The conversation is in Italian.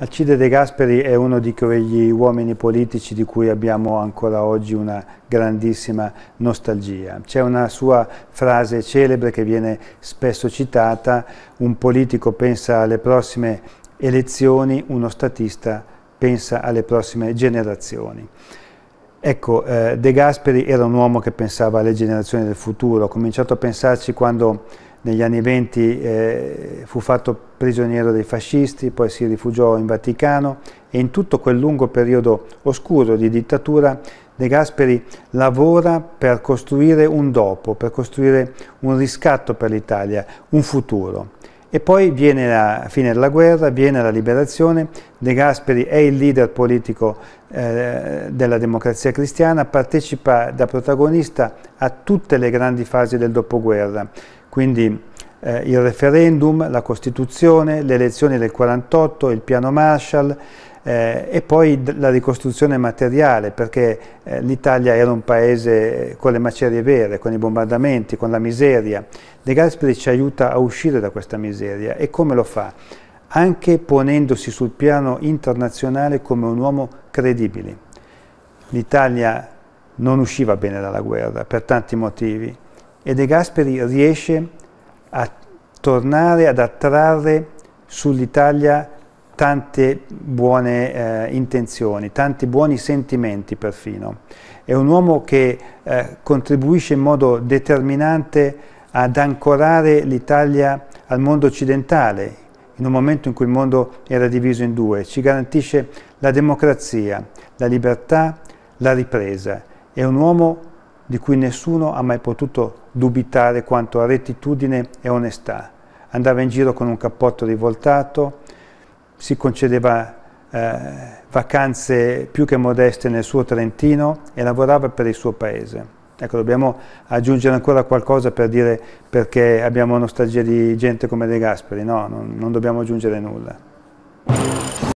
Alcide De Gasperi è uno di quegli uomini politici di cui abbiamo ancora oggi una grandissima nostalgia. C'è una sua frase celebre che viene spesso citata, un politico pensa alle prossime elezioni, uno statista pensa alle prossime generazioni. Ecco, eh, De Gasperi era un uomo che pensava alle generazioni del futuro, ha cominciato a pensarci quando negli anni 20 eh, fu fatto prigioniero dei fascisti, poi si rifugiò in Vaticano e in tutto quel lungo periodo oscuro di dittatura De Gasperi lavora per costruire un dopo, per costruire un riscatto per l'Italia, un futuro. E poi viene la fine della guerra, viene la liberazione, De Gasperi è il leader politico eh, della democrazia cristiana, partecipa da protagonista a tutte le grandi fasi del dopoguerra, quindi eh, il referendum, la Costituzione, le elezioni del 48, il piano Marshall eh, e poi la ricostruzione materiale, perché eh, l'Italia era un paese eh, con le macerie vere, con i bombardamenti, con la miseria. De Gasperi ci aiuta a uscire da questa miseria e come lo fa? Anche ponendosi sul piano internazionale come un uomo credibile. L'Italia non usciva bene dalla guerra per tanti motivi e De Gasperi riesce a a tornare ad attrarre sull'Italia tante buone eh, intenzioni, tanti buoni sentimenti perfino. È un uomo che eh, contribuisce in modo determinante ad ancorare l'Italia al mondo occidentale, in un momento in cui il mondo era diviso in due. Ci garantisce la democrazia, la libertà, la ripresa. È un uomo di cui nessuno ha mai potuto dubitare quanto a rettitudine e onestà. Andava in giro con un cappotto rivoltato, si concedeva eh, vacanze più che modeste nel suo Trentino e lavorava per il suo paese. Ecco, dobbiamo aggiungere ancora qualcosa per dire perché abbiamo nostalgia di gente come De Gasperi, no, non, non dobbiamo aggiungere nulla.